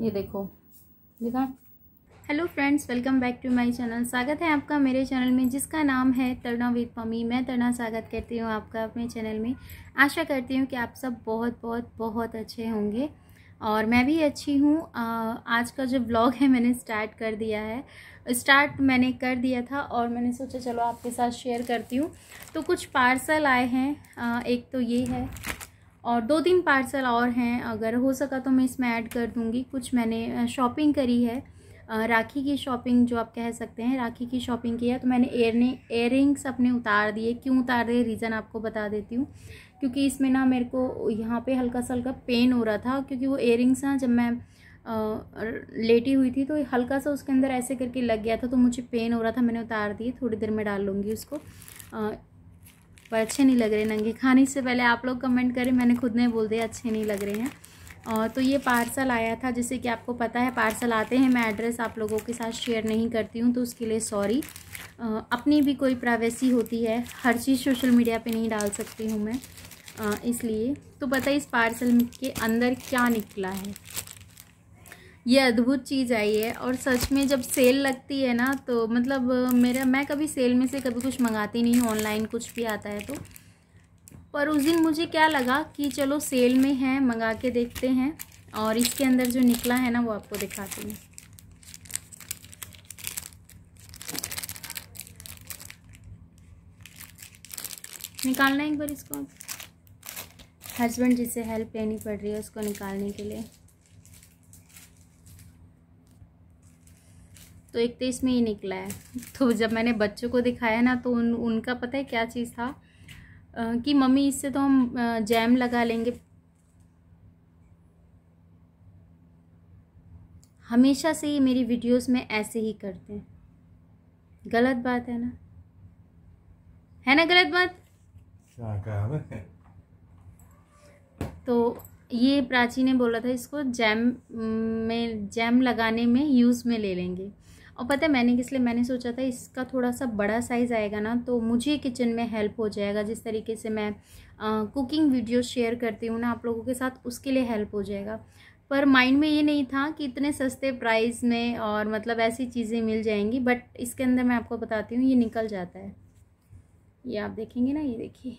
ये देखो देखा hello friends welcome back to my channel स्वागत है आपका मेरे चैनल में जिसका नाम है तरुणा विद मम्मी मैं तरुणा स्वागत करती हूँ आपका अपने चैनल में आशा करती हूँ कि आप सब बहुत बहुत बहुत अच्छे होंगे और मैं भी अच्छी हूँ आज का जो ब्लॉग है मैंने स्टार्ट कर दिया है स्टार्ट मैंने कर दिया था और मैंने सोचा चलो आपके साथ शेयर करती हूँ तो कुछ पार्सल आए हैं एक तो ये है और दो तीन पार्सल और हैं अगर हो सका तो मैं इसमें ऐड कर दूँगी कुछ मैंने शॉपिंग करी है राखी की शॉपिंग जो आप कह सकते हैं राखी की शॉपिंग की है तो मैंने एयरने एयर अपने उतार दिए क्यों उतार दिए रीज़न आपको बता देती हूँ क्योंकि इसमें ना मेरे को यहाँ पे हल्का सा हल्का पेन हो रहा था क्योंकि वो एयरिंग्स ना जब मैं आ, लेटी हुई थी तो हल्का सा उसके अंदर ऐसे करके लग गया था तो मुझे पेन हो रहा था मैंने उतार दिए थोड़ी देर में डाल लूँगी उसको आ, पर अच्छे नहीं लग रहे नंगे खाने से पहले आप लोग कमेंट करें मैंने खुद ने बोल दिया अच्छे नहीं लग रहे हैं और तो ये पार्सल आया था जैसे कि आपको पता है पार्सल आते हैं मैं एड्रेस आप लोगों के साथ शेयर नहीं करती हूँ तो उसके लिए सॉरी अपनी भी कोई प्राइवेसी होती है हर चीज़ सोशल मीडिया पे नहीं डाल सकती हूँ मैं इसलिए तो पता इस पार्सल के अंदर क्या निकला है ये अद्भुत चीज़ आई है और सच में जब सेल लगती है ना तो मतलब मेरा मैं कभी सेल में से कभी कुछ मंगाती नहीं हूँ ऑनलाइन कुछ भी आता है तो पर उस दिन मुझे क्या लगा कि चलो सेल में है मंगा के देखते हैं और इसके अंदर जो निकला है ना वो आपको दिखाती हूँ निकालना है एक बार इसको हस्बैंड जिसे हेल्प लेनी पड़ रही है उसको निकालने के लिए तो एक तो इसमें ही निकला है तो जब मैंने बच्चों को दिखाया ना तो उन उनका पता है क्या चीज़ था कि मम्मी इससे तो हम जैम लगा लेंगे हमेशा से ही मेरी वीडियोस में ऐसे ही करते हैं गलत बात है ना है ना गलत बात क्या कहा तो ये प्राची ने बोला था इसको जैम में जैम लगाने में यूज़ में ले लेंगे और पता है मैंने किस लिए मैंने सोचा था इसका थोड़ा सा बड़ा साइज़ आएगा ना तो मुझे किचन में हेल्प हो जाएगा जिस तरीके से मैं आ, कुकिंग वीडियो शेयर करती हूँ ना आप लोगों के साथ उसके लिए हेल्प हो जाएगा पर माइंड में ये नहीं था कि इतने सस्ते प्राइस में और मतलब ऐसी चीज़ें मिल जाएंगी बट इसके अंदर मैं आपको बताती हूँ ये निकल जाता है ये आप देखेंगे ना ये देखिए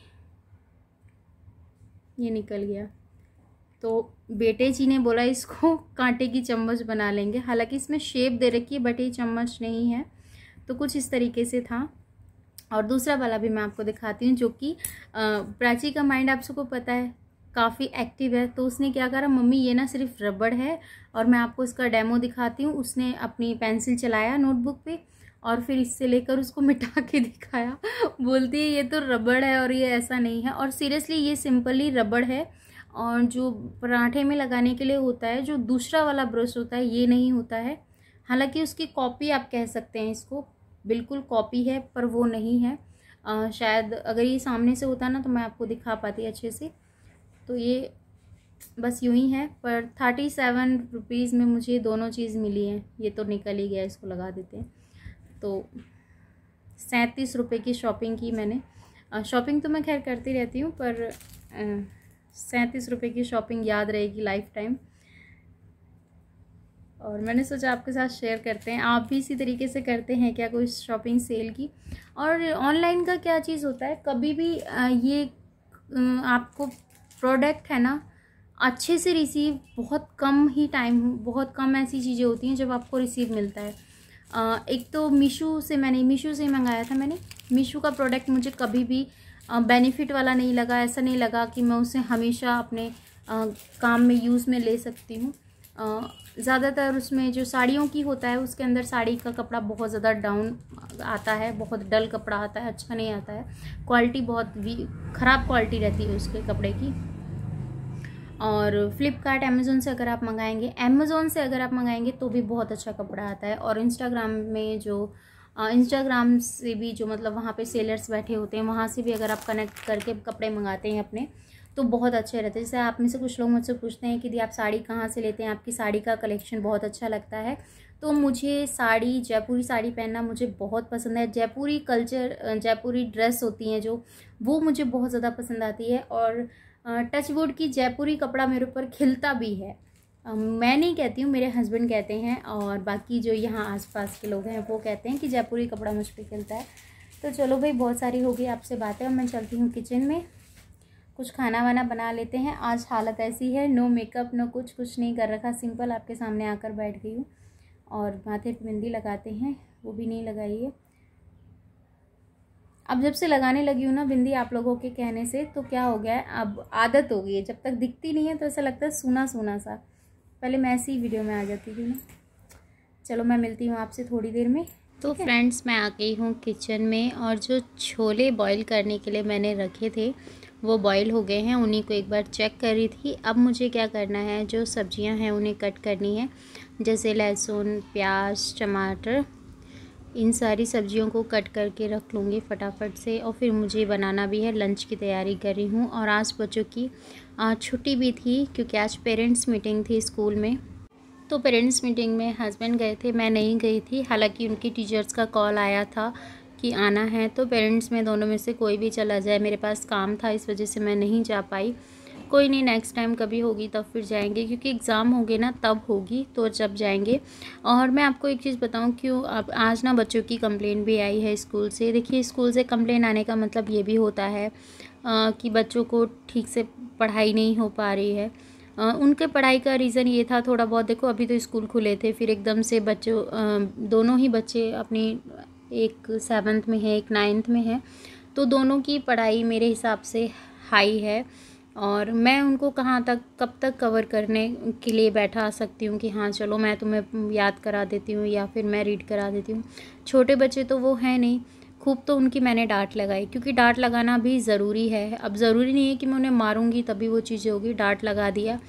ये निकल गया तो बेटे जी ने बोला इसको कांटे की चम्मच बना लेंगे हालांकि इसमें शेप दे रखी है बट ये चम्मच नहीं है तो कुछ इस तरीके से था और दूसरा वाला भी मैं आपको दिखाती हूँ जो कि प्राची का माइंड आप सबको पता है काफ़ी एक्टिव है तो उसने क्या करा मम्मी ये ना सिर्फ रबड़ है और मैं आपको इसका डेमो दिखाती हूँ उसने अपनी पेंसिल चलाया नोटबुक पे और फिर इससे लेकर उसको मिटा के दिखाया बोलती है ये तो रबड़ है और ये ऐसा नहीं है और सीरियसली ये सिंपली रबड़ है और जो पराठे में लगाने के लिए होता है जो दूसरा वाला ब्रश होता है ये नहीं होता है हालांकि उसकी कॉपी आप कह सकते हैं इसको बिल्कुल कॉपी है पर वो नहीं है आ, शायद अगर ये सामने से होता ना तो मैं आपको दिखा पाती अच्छे से तो ये बस यूं ही है पर थर्टी सेवन रुपीज़ में मुझे दोनों चीज़ मिली है ये तो निकल ही गया इसको लगा देते हैं तो सैंतीस रुपये की शॉपिंग की मैंने शॉपिंग तो मैं खैर करती रहती हूँ पर आ, सैंतीस रुपये की शॉपिंग याद रहेगी लाइफ टाइम और मैंने सोचा आपके साथ शेयर करते हैं आप भी इसी तरीके से करते हैं क्या कोई शॉपिंग सेल की और ऑनलाइन का क्या चीज़ होता है कभी भी ये आपको प्रोडक्ट है ना अच्छे से रिसीव बहुत कम ही टाइम बहुत कम ऐसी चीज़ें होती हैं जब आपको रिसीव मिलता है एक तो मीशो से मैंने मीशो से मंगाया था मैंने मीशो का प्रोडक्ट मुझे कभी भी बेनिफिट वाला नहीं लगा ऐसा नहीं लगा कि मैं उसे हमेशा अपने आ, काम में यूज़ में ले सकती हूँ ज़्यादातर उसमें जो साड़ियों की होता है उसके अंदर साड़ी का कपड़ा बहुत ज़्यादा डाउन आता है बहुत डल कपड़ा आता है अच्छा नहीं आता है क्वालिटी बहुत वी ख़राब क्वालिटी रहती है उसके कपड़े की और फ्लिपकार्ट अमेज़ोन से अगर आप मंगाएंगे अमेज़ोन से अगर आप मंगाएंगे तो भी बहुत अच्छा कपड़ा आता है और इंस्टाग्राम में जो इंस्टाग्राम से भी जो मतलब वहाँ पे सेलर्स बैठे होते हैं वहाँ से भी अगर आप कनेक्ट करके कपड़े मंगाते हैं अपने तो बहुत अच्छे रहते हैं जैसे आप में से कुछ लोग मुझसे पूछते हैं कि दी आप साड़ी कहाँ से लेते हैं आपकी साड़ी का कलेक्शन बहुत अच्छा लगता है तो मुझे साड़ी जयपुरी साड़ी पहनना मुझे बहुत पसंद है जयपुरी कल्चर जयपुरी ड्रेस होती हैं जो वो मुझे बहुत ज़्यादा पसंद आती है और टचवुड की जयपुरी कपड़ा मेरे ऊपर खिलता भी है मैं नहीं कहती हूँ मेरे हस्बैंड कहते हैं और बाकी जो यहाँ आसपास के लोग हैं वो कहते हैं कि जयपुरी कपड़ा मुझ पर खिलता है तो चलो भाई बहुत सारी होगी आपसे बातें और मैं चलती हूँ किचन में कुछ खाना वाना बना लेते हैं आज हालत ऐसी है नो मेकअप नो कुछ कुछ नहीं कर रखा सिंपल आपके सामने आकर बैठ गई हूँ और माथे पर बिंदी लगाते हैं वो भी नहीं लगाई है अब जब से लगाने लगी हूँ ना बिंदी आप लोगों के कहने से तो क्या हो गया है अब आदत हो गई है जब तक दिखती नहीं है तो ऐसा लगता है सूना सूना सा पहले मैं ऐसी वीडियो में आ जाती थी ना चलो मैं मिलती हूँ आपसे थोड़ी देर में तो फ्रेंड्स मैं आ गई हूँ किचन में और जो छोले बॉईल करने के लिए मैंने रखे थे वो बॉईल हो गए हैं उन्हीं को एक बार चेक कर रही थी अब मुझे क्या करना है जो सब्जियां हैं उन्हें कट करनी है जैसे लहसुन प्याज टमाटर इन सारी सब्जियों को कट करके रख लूँगी फटाफट से और फिर मुझे बनाना भी है लंच की तैयारी कर रही हूँ और आज बच्चों की छुट्टी भी थी क्योंकि आज पेरेंट्स मीटिंग थी स्कूल में तो पेरेंट्स मीटिंग में हस्बैंड गए थे मैं नहीं गई थी हालांकि उनकी टीचर्स का कॉल आया था कि आना है तो पेरेंट्स में दोनों में से कोई भी चला जाए मेरे पास काम था इस वजह से मैं नहीं जा पाई कोई नहीं नेक्स्ट टाइम कभी होगी तब फिर जाएंगे क्योंकि एग्ज़ाम होंगे ना तब होगी तो जब जाएंगे और मैं आपको एक चीज़ बताऊं क्यों आप आज ना बच्चों की कंप्लेन भी आई है स्कूल से देखिए स्कूल से कंप्लेन आने का मतलब ये भी होता है आ, कि बच्चों को ठीक से पढ़ाई नहीं हो पा रही है आ, उनके पढ़ाई का रीज़न ये था थोड़ा बहुत देखो अभी तो स्कूल खुले थे फिर एकदम से बच्चों दोनों ही बच्चे अपनी एक सेवन्थ में है एक नाइन्थ में है तो दोनों की पढ़ाई मेरे हिसाब से हाई है और मैं उनको कहाँ तक कब तक कवर करने के लिए बैठा सकती हूँ कि हाँ चलो मैं तुम्हें याद करा देती हूँ या फिर मैं रीड करा देती हूँ छोटे बच्चे तो वो हैं नहीं खूब तो उनकी मैंने डांट लगाई क्योंकि डांट लगाना भी ज़रूरी है अब ज़रूरी नहीं है कि मैं उन्हें मारूंगी तभी वो चीज़ें होगी डांट लगा दिया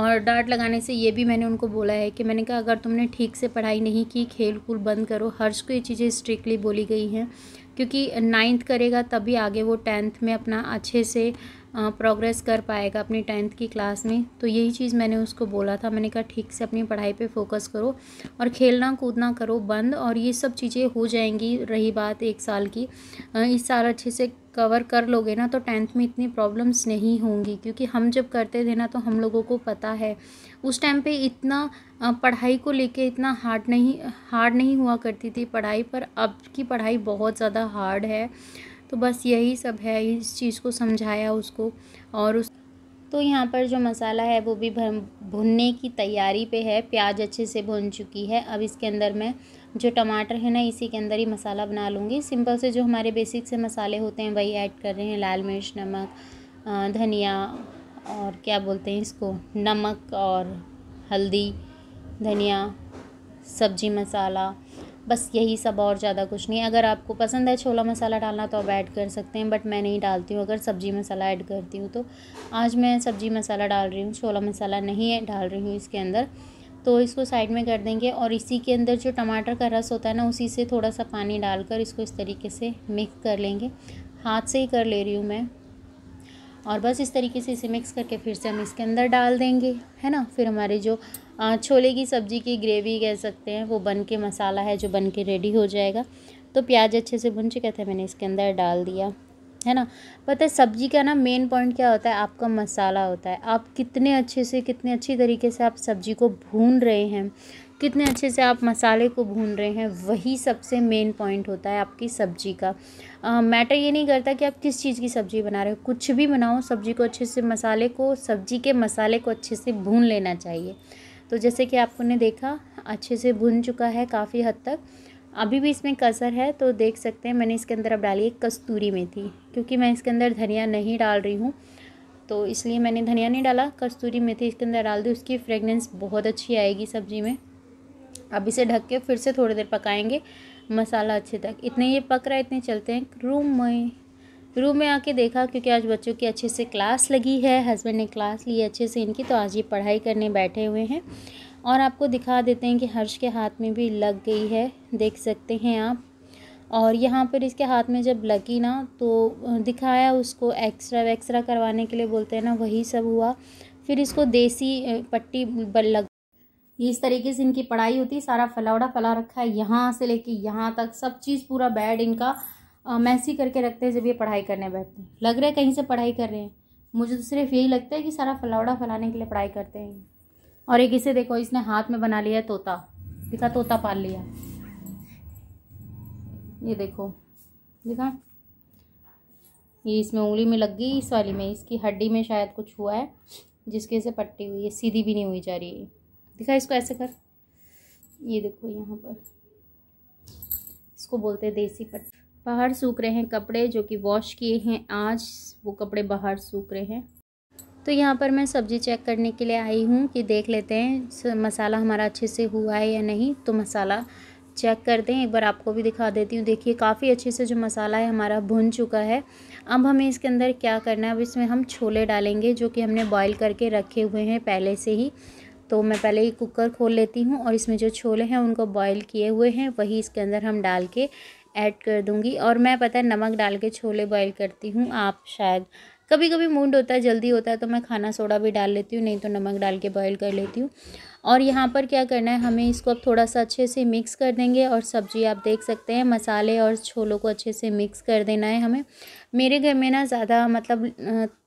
और डांट लगाने से ये भी मैंने उनको बोला है कि मैंने कहा अगर तुमने ठीक से पढ़ाई नहीं की खेल कूद बंद करो हर को ये चीज़ें स्ट्रिक्टली बोली गई हैं क्योंकि नाइन्थ करेगा तभी आगे वो टेंथ में अपना अच्छे से प्रोग्रेस कर पाएगा अपनी टेंथ की क्लास में तो यही चीज़ मैंने उसको बोला था मैंने कहा ठीक से अपनी पढ़ाई पे फोकस करो और खेलना कूदना करो बंद और ये सब चीज़ें हो जाएंगी रही बात एक साल की इस साल अच्छे से कवर कर लोगे ना तो टेंथ में इतनी प्रॉब्लम्स नहीं होंगी क्योंकि हम जब करते थे ना तो हम लोगों को पता है उस टाइम पे इतना पढ़ाई को लेके इतना हार्ड नहीं हार्ड नहीं हुआ करती थी पढ़ाई पर अब की पढ़ाई बहुत ज़्यादा हार्ड है तो बस यही सब है इस चीज़ को समझाया उसको और उस तो यहाँ पर जो मसाला है वो भी भुनने की तैयारी पे है प्याज अच्छे से भुन चुकी है अब इसके अंदर मैं जो टमाटर है ना इसी के अंदर ही मसाला बना लूँगी सिंपल से जो हमारे बेसिक से मसाले होते हैं वही ऐड कर रहे हैं लाल मिर्च नमक धनिया और क्या बोलते हैं इसको नमक और हल्दी धनिया सब्जी मसाला बस यही सब और ज़्यादा कुछ नहीं अगर आपको पसंद है छोला मसाला डालना तो आप ऐड कर सकते हैं बट मैं नहीं डालती हूँ अगर सब्ज़ी मसाला ऐड करती हूँ तो आज मैं सब्ज़ी मसाला डाल रही हूँ छोला मसाला नहीं डाल रही हूँ इसके अंदर तो इसको साइड में कर देंगे और इसी के अंदर जो टमाटर का रस होता है ना उसी से थोड़ा सा पानी डालकर इसको इस तरीके से मिक्स कर लेंगे हाथ से ही कर ले रही हूँ मैं और बस इस तरीके से इसे मिक्स करके फिर से हम इसके अंदर डाल देंगे है ना फिर हमारे जो छोले की सब्ज़ी की ग्रेवी कह सकते हैं वो बन के मसाला है जो बन के रेडी हो जाएगा तो प्याज अच्छे से भुन चुके थे मैंने इसके अंदर डाल दिया है ना पता है सब्ज़ी का ना मेन पॉइंट क्या होता है आपका मसाला होता है आप कितने अच्छे से कितने अच्छी तरीके से आप सब्ज़ी को भून रहे हैं कितने अच्छे से आप मसाले को भून रहे हैं वही सबसे मेन पॉइंट होता है आपकी सब्ज़ी का मैटर ये नहीं करता कि आप किस चीज़ की सब्ज़ी बना रहे हो कुछ भी बनाओ सब्ज़ी को अच्छे से मसाले को सब्ज़ी के मसाले को अच्छे से भून लेना चाहिए तो जैसे कि आपने देखा अच्छे से भून चुका है काफ़ी हद तक अभी भी इसमें कसर है तो देख सकते हैं मैंने इसके अंदर अब डाली है कस्तूरी मेथी क्योंकि मैं इसके अंदर धनिया नहीं डाल रही हूँ तो इसलिए मैंने धनिया नहीं डाला कस्तूरी मेथी इसके अंदर डाल दी उसकी फ्रेगनेंस बहुत अच्छी आएगी सब्ज़ी में अब इसे ढक के फिर से थोड़ी देर पकाएंगे मसाला अच्छे तक इतने ये पक रहा है इतने चलते हैं रूम में रूम में आके देखा क्योंकि आज बच्चों की अच्छे से क्लास लगी है हस्बैंड ने क्लास ली अच्छे से इनकी तो आज ये पढ़ाई करने बैठे हुए हैं और आपको दिखा देते हैं कि हर्ष के हाथ में भी लग गई है देख सकते हैं आप और यहाँ पर इसके हाथ में जब लगी ना तो दिखाया उसको एक्सरा वैक्सरा करवाने के लिए बोलते हैं ना वही सब हुआ फिर इसको देसी पट्टी लग इस तरीके से इनकी पढ़ाई होती है सारा फलावड़ा फैला रखा है यहाँ से लेके यहाँ तक सब चीज़ पूरा बैड इनका मैसी करके रखते हैं जब ये पढ़ाई करने बैठते हैं लग रहा है कहीं से पढ़ाई कर रहे हैं मुझे तो सिर्फ यही लगता है कि सारा फलावड़ा फैलाने के लिए पढ़ाई करते हैं और एक इसे देखो इसने हाथ में बना लिया तोता दिखा तोता पाल लिया ये देखो दिखा ये इसमें उंगली में लग गई इस वाली में इसकी हड्डी में शायद कुछ हुआ है जिसके से पट्टी हुई है सीधी भी नहीं हुई जा रही है दिखा इसको ऐसे कर ये देखो यहाँ पर इसको बोलते हैं देसी पट बाहर सूख रहे हैं कपड़े जो कि वॉश किए हैं आज वो कपड़े बाहर सूख रहे हैं तो यहाँ पर मैं सब्ज़ी चेक करने के लिए आई हूँ कि देख लेते हैं मसाला हमारा अच्छे से हुआ है या नहीं तो मसाला चेक करते हैं एक बार आपको भी दिखा देती हूँ देखिए काफ़ी अच्छे से जो मसाला है हमारा भुन चुका है अब हमें इसके अंदर क्या करना है अब इसमें हम छोले डालेंगे जो कि हमने बॉईल करके रखे हुए हैं पहले से ही तो मैं पहले ही कुकर खोल लेती हूँ और इसमें जो छोले हैं उनको बॉईल किए हुए हैं वही इसके अंदर हम डाल के ऐड कर दूँगी और मैं पता है नमक डाल के छोले बॉईल करती हूँ आप शायद कभी कभी मूड होता है जल्दी होता है तो मैं खाना सोडा भी डाल लेती हूँ नहीं तो नमक डाल के बॉयल कर लेती हूँ और यहाँ पर क्या करना है हमें इसको अब थोड़ा सा अच्छे से मिक्स कर देंगे और सब्जी आप देख सकते हैं मसाले और छोलों को अच्छे से मिक्स कर देना है हमें मेरे घर में ना ज़्यादा मतलब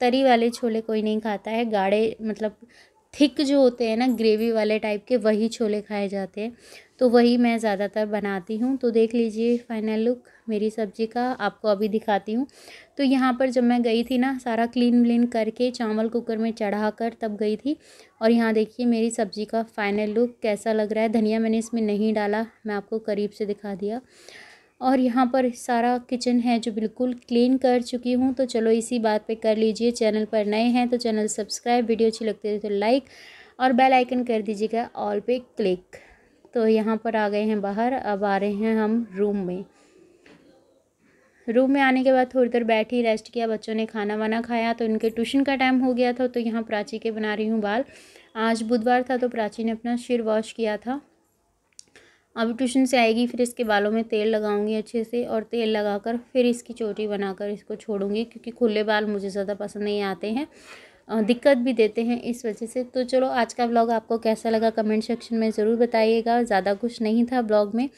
तरी वाले छोले कोई नहीं खाता है गाढ़े मतलब थिक जो होते हैं ना ग्रेवी वाले टाइप के वही छोले खाए जाते हैं तो वही मैं ज़्यादातर बनाती हूँ तो देख लीजिए फाइनल लुक मेरी सब्ज़ी का आपको अभी दिखाती हूँ तो यहाँ पर जब मैं गई थी ना सारा क्लीन व्लिन करके चावल कुकर में चढ़ा कर तब गई थी और यहाँ देखिए मेरी सब्ज़ी का फाइनल लुक कैसा लग रहा है धनिया मैंने इसमें नहीं डाला मैं आपको करीब से दिखा दिया और यहाँ पर सारा किचन है जो बिल्कुल क्लीन कर चुकी हूँ तो चलो इसी बात पे कर लीजिए चैनल पर नए हैं तो चैनल सब्सक्राइब वीडियो अच्छी लगती है तो लाइक और बेल आइकन कर दीजिएगा ऑल पे क्लिक तो यहाँ पर आ गए हैं बाहर अब आ रहे हैं हम रूम में रूम में आने के बाद थोड़ी देर बैठी रेस्ट किया बच्चों ने खाना वाना खाया तो उनके ट्यूशन का टाइम हो गया था तो यहाँ प्राची के बना रही हूँ बाल आज बुधवार था तो प्राची ने अपना शिर वॉश किया था अभी ट्यूशन से आएगी फिर इसके बालों में तेल लगाऊंगी अच्छे से और तेल लगाकर फिर इसकी चोटी बनाकर इसको छोड़ूंगी क्योंकि खुले बाल मुझे ज़्यादा पसंद नहीं आते हैं दिक्कत भी देते हैं इस वजह से तो चलो आज का ब्लॉग आपको कैसा लगा कमेंट सेक्शन में ज़रूर बताइएगा ज़्यादा कुछ नहीं था ब्लॉग में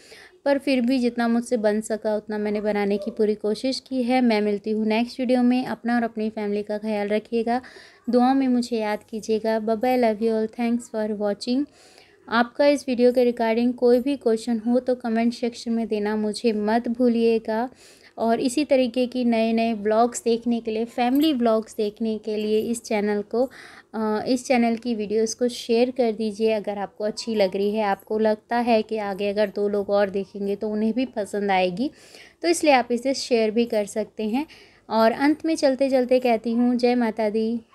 पर फिर भी जितना मुझसे बन सका उतना मैंने बनाने की पूरी कोशिश की है मैं मिलती हूँ नेक्स्ट वीडियो में अपना और अपनी फैमिली का ख्याल रखिएगा दुआओं में मुझे याद कीजिएगा bye bye love you all thanks for watching आपका इस वीडियो के रिगार्डिंग कोई भी क्वेश्चन हो तो कमेंट सेक्शन में देना मुझे मत भूलिएगा और इसी तरीके की नए नए ब्लॉग्स देखने के लिए फैमिली ब्लॉग्स देखने के लिए इस चैनल को इस चैनल की वीडियोस को शेयर कर दीजिए अगर आपको अच्छी लग रही है आपको लगता है कि आगे अगर दो लोग और देखेंगे तो उन्हें भी पसंद आएगी तो इसलिए आप इसे शेयर भी कर सकते हैं और अंत में चलते चलते कहती हूँ जय माता दी